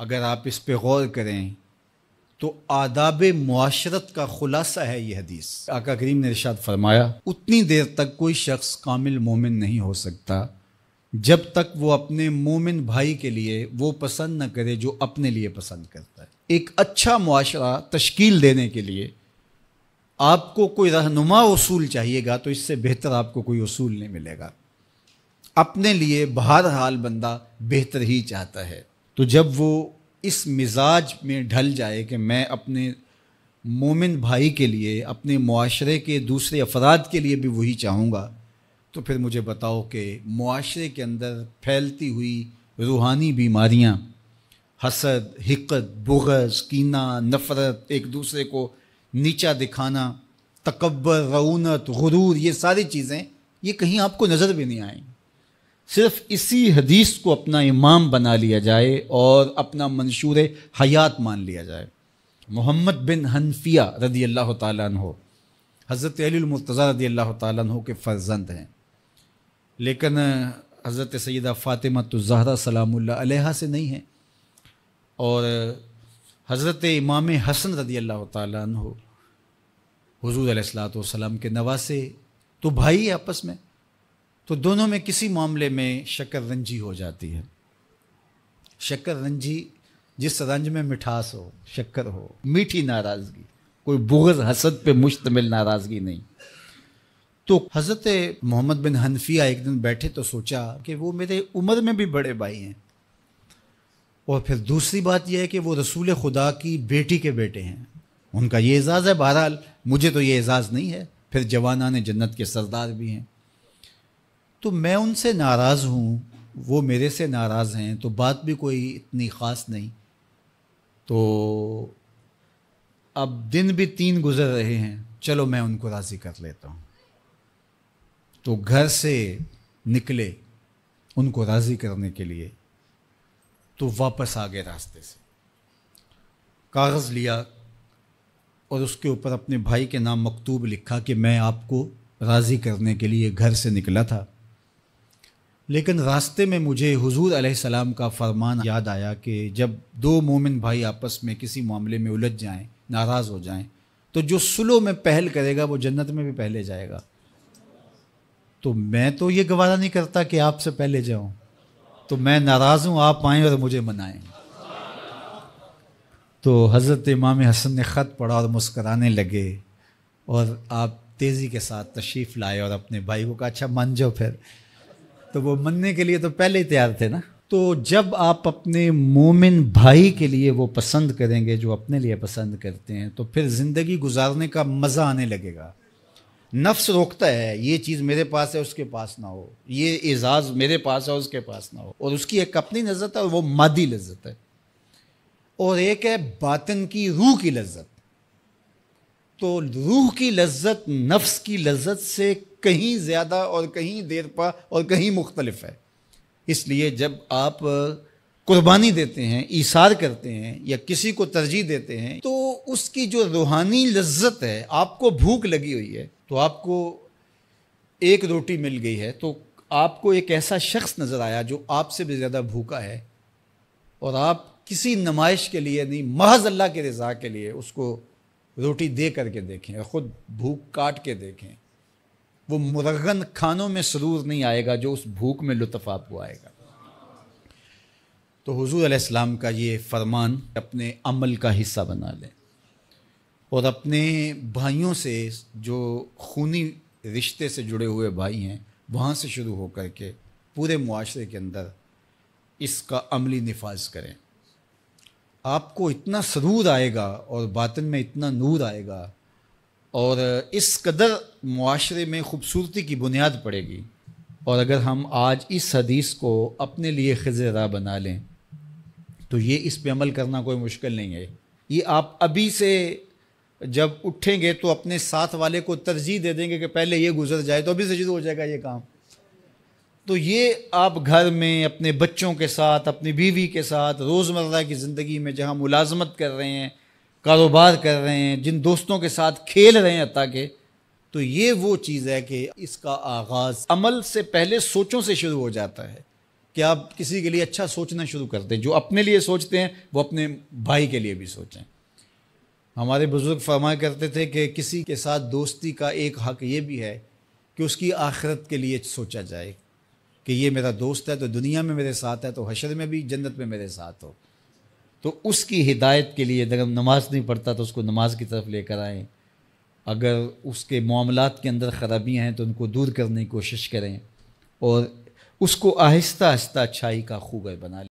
अगर आप इस पर गौर करें तो आदाब माशरत का खुलासा है यह हदीस आका करीम ने इर्शाद फरमाया उतनी देर तक कोई शख्स कामिल मोमिन नहीं हो सकता जब तक वो अपने मोमिन भाई के लिए वो पसंद न करे जो अपने लिए पसंद करता है एक अच्छा मुआशरा तश्कील देने के लिए आपको कोई रहनुमा उसूल चाहिएगा तो इससे बेहतर आपको कोई उसूल नहीं मिलेगा अपने लिए बहर हाल बंदा बेहतर ही चाहता है तो जब वो इस मिजाज में ढल जाए कि मैं अपने मोमिन भाई के लिए अपने माशरे के दूसरे अफराद के लिए भी वही चाहूँगा तो फिर मुझे बताओ कि माशरे के अंदर फैलती हुई रूहानी बीमारियाँ हसद हिकत बुगज़ कीना नफ़रत एक दूसरे को नीचा दिखाना तकबर रऊनत गुरूर ये सारी चीज़ें ये कहीं आपको नज़र भी नहीं आएंगी सिर्फ इसी हदीस को अपना इमाम बना लिया जाए और अपना मंशूर हयात मान लिया जाए मोहम्मद बिन हनफिया रदी अल्लाह तहो हज़रत अलीमरतज़ा रदी अल्लाह तहो के फ़र्जंद हैं लेकिन हज़रत सैदा फ़ातिमा तो ज़हरा सलाम से नहीं हैं और हज़रत इमाम हसन रदी अल्लाह तहो हजूर सलाम के नवासे तो भाई आपस में तो दोनों में किसी मामले में शक्कर रंजी हो जाती है शक्कर रंजी जिस रंज में मिठास हो शक्कर हो मीठी नाराज़गी कोई बुगज हसद पे मुश्तमिल नाराज़गी नहीं तो हज़रत मोहम्मद बिन हनफिया एक दिन बैठे तो सोचा कि वो मेरे उम्र में भी बड़े भाई हैं और फिर दूसरी बात यह है कि वो रसूल खुदा की बेटी के बेटे हैं उनका ये एज़ाज़ है बहरहाल मुझे तो ये एज़ाज़ नहीं है फिर जवाना ने जन्नत के सरदार भी हैं तो मैं उनसे नाराज़ हूँ वो मेरे से नाराज़ हैं तो बात भी कोई इतनी ख़ास नहीं तो अब दिन भी तीन गुजर रहे हैं चलो मैं उनको राज़ी कर लेता हूँ तो घर से निकले उनको राज़ी करने के लिए तो वापस आ गए रास्ते से कागज़ लिया और उसके ऊपर अपने भाई के नाम मकतूब लिखा कि मैं आपको राज़ी करने के लिए घर से निकला था लेकिन रास्ते में मुझे हुजूर सलाम का फरमान याद आया कि जब दो मोमिन भाई आपस में किसी मामले में उलझ जाएं नाराज़ हो जाएं तो जो सुलो में पहल करेगा वो जन्नत में भी पहले जाएगा तो मैं तो ये गवारा नहीं करता कि आपसे पहले जाऊं तो मैं नाराज़ हूँ आप आएँ और मुझे मनाएं तो हज़रत इमाम हसन ने ख़त पढ़ा और मुस्कराने लगे और आप तेज़ी के साथ तशरीफ़ लाए और अपने भाई को कहा अच्छा मान जाओ फिर तो वो मनने के लिए तो पहले ही तैयार थे ना तो जब आप अपने मोमिन भाई के लिए वो पसंद करेंगे जो अपने लिए पसंद करते हैं तो फिर ज़िंदगी गुजारने का मज़ा आने लगेगा नफ्स रोकता है ये चीज़ मेरे पास है उसके पास ना हो ये एजाज़ मेरे पास है उसके पास ना हो और उसकी एक अपनी लज्जत है और वो मादी लज्जत है और एक है बातन की रूह की लज्जत तो रूह की लज्जत नफ्स की लज्जत से कहीं ज़्यादा और कहीं देर पा और कहीं मुख्तलफ है इसलिए जब आप कुर्बानी देते हैं ईसार करते हैं या किसी को तरजीह देते हैं तो उसकी जो रूहानी लज्जत है आपको भूख लगी हुई है तो आपको एक रोटी मिल गई है तो आपको एक ऐसा शख्स नज़र आया जो आपसे भी ज़्यादा भूखा है और आप किसी नमाइश के लिए नहीं महज अल्लाह के रज़ा के लिए उसको रोटी दे करके देखें और ख़ुद भूख काट के देखें वो मुरगन खानों में सरूर नहीं आएगा जो उस भूख में लुत्फ़ आपको आएगा तो हुजूर अलैहिस्सलाम का ये फरमान अपने अमल का हिस्सा बना लें और अपने भाइयों से जो खूनी रिश्ते से जुड़े हुए भाई हैं वहाँ से शुरू होकर के पूरे माशरे के अंदर इसका अमली नफाज करें आपको इतना सरूर आएगा और बातन में इतना नूर आएगा और इस कदर माशरे में ख़ूबसूरती की बुनियाद पड़ेगी और अगर हम आज इस हदीस को अपने लिए खज़ राह बना लें तो ये इस पे अमल करना कोई मुश्किल नहीं है ये आप अभी से जब उठेंगे तो अपने साथ वाले को तरजीह दे देंगे कि पहले ये गुजर जाए तो अभी से शुरू हो जाएगा ये काम तो ये आप घर में अपने बच्चों के साथ अपनी बीवी के साथ रोज़मर्रा की ज़िंदगी में जहाँ मुलाजमत कर रहे हैं कारोबार कर रहे हैं जिन दोस्तों के साथ खेल रहे हैं हत्या के तो ये वो चीज़ है कि इसका आगाज़ अमल से पहले सोचों से शुरू हो जाता है कि आप किसी के लिए अच्छा सोचना शुरू करते हैं जो अपने लिए सोचते हैं वो अपने भाई के लिए भी सोचें हमारे बुज़ुर्ग फरमाया करते थे कि किसी के साथ दोस्ती का एक हक ये भी है कि उसकी आखिरत के लिए सोचा जाए कि ये मेरा दोस्त है तो दुनिया में मेरे साथ है तो हशर में भी जन्नत में मेरे साथ हो तो उसकी हिदायत के लिए अगर नमाज नहीं पढ़ता तो उसको नमाज की तरफ लेकर आएँ अगर उसके मामला के अंदर ख़राबियाँ हैं तो उनको दूर करने की कोशिश करें और उसको आहिस्ता आहिस्ता अच्छाई का खूब बना लें